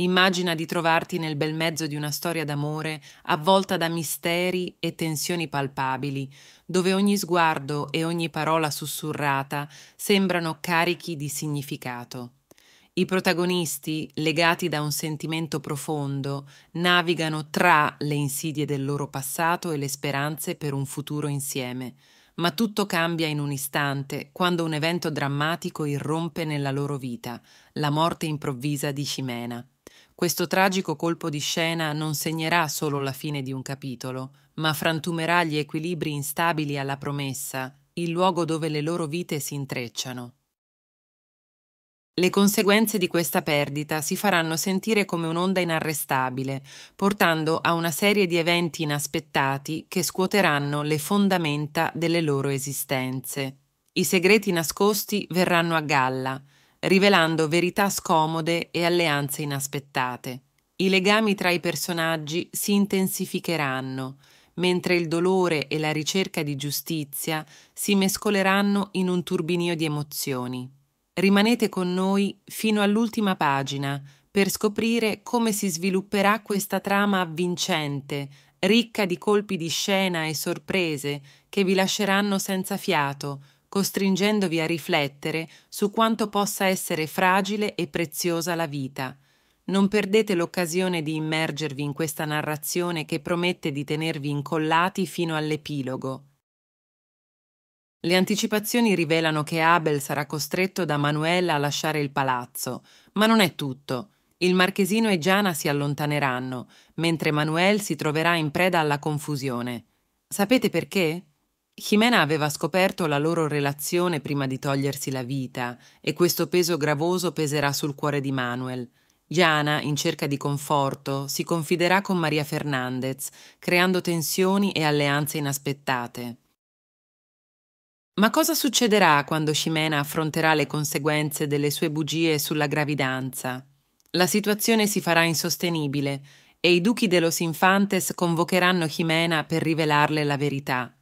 Immagina di trovarti nel bel mezzo di una storia d'amore avvolta da misteri e tensioni palpabili, dove ogni sguardo e ogni parola sussurrata sembrano carichi di significato. I protagonisti, legati da un sentimento profondo, navigano tra le insidie del loro passato e le speranze per un futuro insieme, ma tutto cambia in un istante quando un evento drammatico irrompe nella loro vita, la morte improvvisa di Cimena. Questo tragico colpo di scena non segnerà solo la fine di un capitolo, ma frantumerà gli equilibri instabili alla promessa, il luogo dove le loro vite si intrecciano. Le conseguenze di questa perdita si faranno sentire come un'onda inarrestabile, portando a una serie di eventi inaspettati che scuoteranno le fondamenta delle loro esistenze. I segreti nascosti verranno a galla, rivelando verità scomode e alleanze inaspettate. I legami tra i personaggi si intensificheranno, mentre il dolore e la ricerca di giustizia si mescoleranno in un turbinio di emozioni. Rimanete con noi fino all'ultima pagina per scoprire come si svilupperà questa trama avvincente, ricca di colpi di scena e sorprese che vi lasceranno senza fiato, costringendovi a riflettere su quanto possa essere fragile e preziosa la vita. Non perdete l'occasione di immergervi in questa narrazione che promette di tenervi incollati fino all'epilogo. Le anticipazioni rivelano che Abel sarà costretto da Manuela a lasciare il palazzo, ma non è tutto. Il marchesino e Giana si allontaneranno, mentre Manuel si troverà in preda alla confusione. Sapete perché? Jimena aveva scoperto la loro relazione prima di togliersi la vita e questo peso gravoso peserà sul cuore di Manuel. Giana, in cerca di conforto, si confiderà con Maria Fernandez, creando tensioni e alleanze inaspettate. Ma cosa succederà quando Ximena affronterà le conseguenze delle sue bugie sulla gravidanza? La situazione si farà insostenibile e i duchi de los Infantes convocheranno Ximena per rivelarle la verità.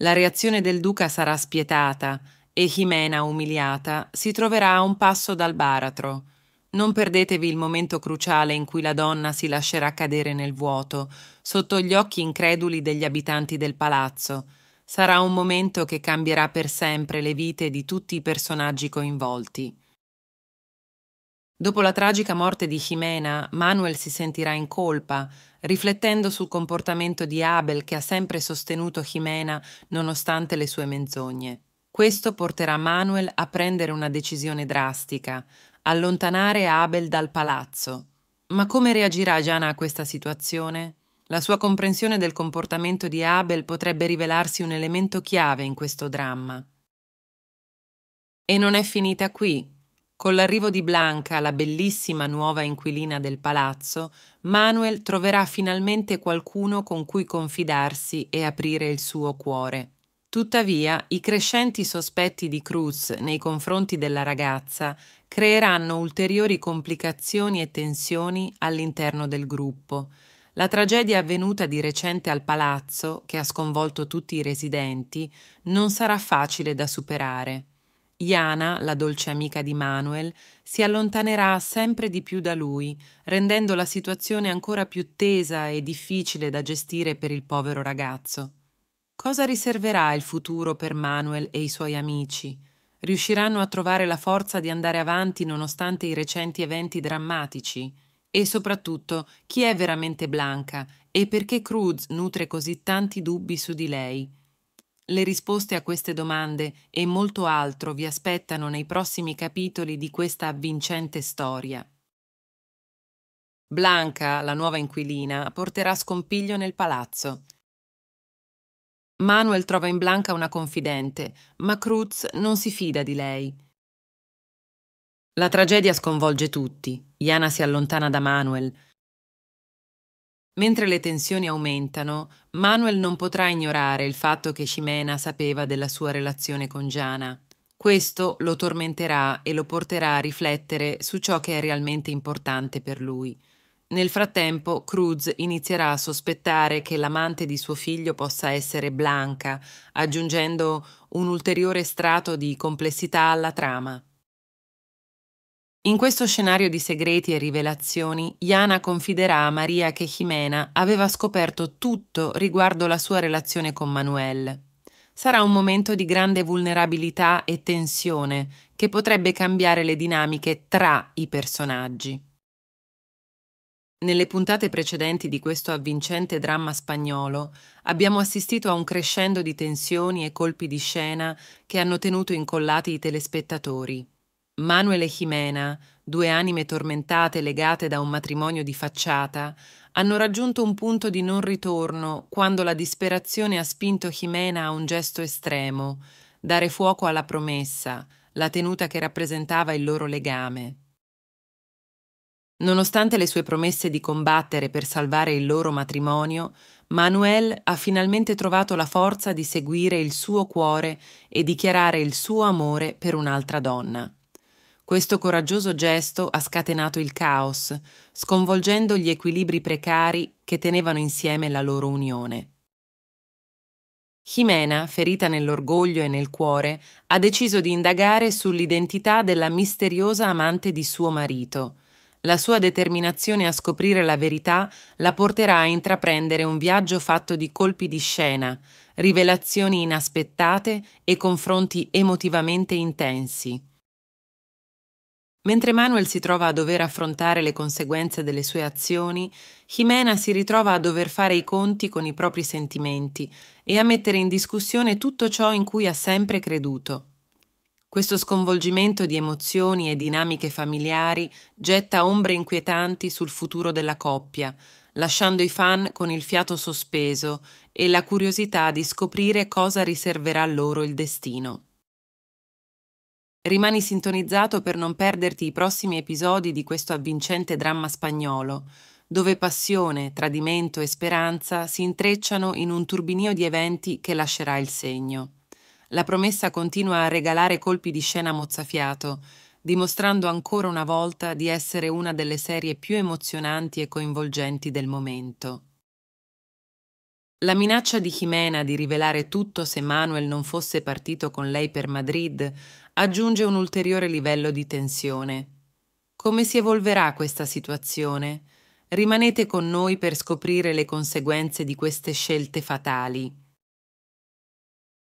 La reazione del duca sarà spietata e Jimena, umiliata, si troverà a un passo dal baratro. Non perdetevi il momento cruciale in cui la donna si lascerà cadere nel vuoto, sotto gli occhi increduli degli abitanti del palazzo. Sarà un momento che cambierà per sempre le vite di tutti i personaggi coinvolti. Dopo la tragica morte di Jimena, Manuel si sentirà in colpa, riflettendo sul comportamento di Abel che ha sempre sostenuto Jimena nonostante le sue menzogne. Questo porterà Manuel a prendere una decisione drastica, allontanare Abel dal palazzo. Ma come reagirà Gianna a questa situazione? La sua comprensione del comportamento di Abel potrebbe rivelarsi un elemento chiave in questo dramma. E non è finita qui, con l'arrivo di Blanca, la bellissima nuova inquilina del palazzo, Manuel troverà finalmente qualcuno con cui confidarsi e aprire il suo cuore. Tuttavia, i crescenti sospetti di Cruz nei confronti della ragazza creeranno ulteriori complicazioni e tensioni all'interno del gruppo. La tragedia avvenuta di recente al palazzo, che ha sconvolto tutti i residenti, non sarà facile da superare. Iana, la dolce amica di Manuel, si allontanerà sempre di più da lui, rendendo la situazione ancora più tesa e difficile da gestire per il povero ragazzo. Cosa riserverà il futuro per Manuel e i suoi amici? Riusciranno a trovare la forza di andare avanti nonostante i recenti eventi drammatici? E soprattutto, chi è veramente Blanca e perché Cruz nutre così tanti dubbi su di lei? Le risposte a queste domande e molto altro vi aspettano nei prossimi capitoli di questa avvincente storia. Blanca, la nuova inquilina, porterà scompiglio nel palazzo. Manuel trova in Blanca una confidente, ma Cruz non si fida di lei. La tragedia sconvolge tutti. Iana si allontana da Manuel, Mentre le tensioni aumentano, Manuel non potrà ignorare il fatto che Ximena sapeva della sua relazione con Giana. Questo lo tormenterà e lo porterà a riflettere su ciò che è realmente importante per lui. Nel frattempo, Cruz inizierà a sospettare che l'amante di suo figlio possa essere Blanca, aggiungendo un ulteriore strato di complessità alla trama. In questo scenario di segreti e rivelazioni, Iana confiderà a Maria che Jimena aveva scoperto tutto riguardo la sua relazione con Manuel. Sarà un momento di grande vulnerabilità e tensione che potrebbe cambiare le dinamiche tra i personaggi. Nelle puntate precedenti di questo avvincente dramma spagnolo abbiamo assistito a un crescendo di tensioni e colpi di scena che hanno tenuto incollati i telespettatori. Manuel e Jimena, due anime tormentate legate da un matrimonio di facciata, hanno raggiunto un punto di non ritorno quando la disperazione ha spinto Jimena a un gesto estremo, dare fuoco alla promessa, la tenuta che rappresentava il loro legame. Nonostante le sue promesse di combattere per salvare il loro matrimonio, Manuel ha finalmente trovato la forza di seguire il suo cuore e dichiarare il suo amore per un'altra donna. Questo coraggioso gesto ha scatenato il caos, sconvolgendo gli equilibri precari che tenevano insieme la loro unione. Jimena, ferita nell'orgoglio e nel cuore, ha deciso di indagare sull'identità della misteriosa amante di suo marito. La sua determinazione a scoprire la verità la porterà a intraprendere un viaggio fatto di colpi di scena, rivelazioni inaspettate e confronti emotivamente intensi. Mentre Manuel si trova a dover affrontare le conseguenze delle sue azioni, Jimena si ritrova a dover fare i conti con i propri sentimenti e a mettere in discussione tutto ciò in cui ha sempre creduto. Questo sconvolgimento di emozioni e dinamiche familiari getta ombre inquietanti sul futuro della coppia, lasciando i fan con il fiato sospeso e la curiosità di scoprire cosa riserverà loro il destino. Rimani sintonizzato per non perderti i prossimi episodi di questo avvincente dramma spagnolo, dove passione, tradimento e speranza si intrecciano in un turbinio di eventi che lascerà il segno. La promessa continua a regalare colpi di scena mozzafiato, dimostrando ancora una volta di essere una delle serie più emozionanti e coinvolgenti del momento. La minaccia di Jimena di rivelare tutto se Manuel non fosse partito con lei per Madrid aggiunge un ulteriore livello di tensione. Come si evolverà questa situazione? Rimanete con noi per scoprire le conseguenze di queste scelte fatali.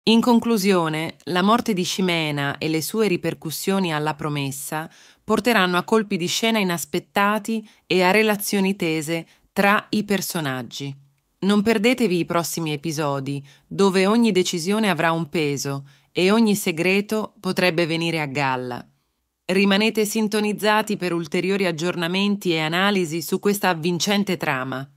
In conclusione, la morte di Scimena e le sue ripercussioni alla promessa porteranno a colpi di scena inaspettati e a relazioni tese tra i personaggi. Non perdetevi i prossimi episodi, dove ogni decisione avrà un peso e ogni segreto potrebbe venire a galla. Rimanete sintonizzati per ulteriori aggiornamenti e analisi su questa avvincente trama.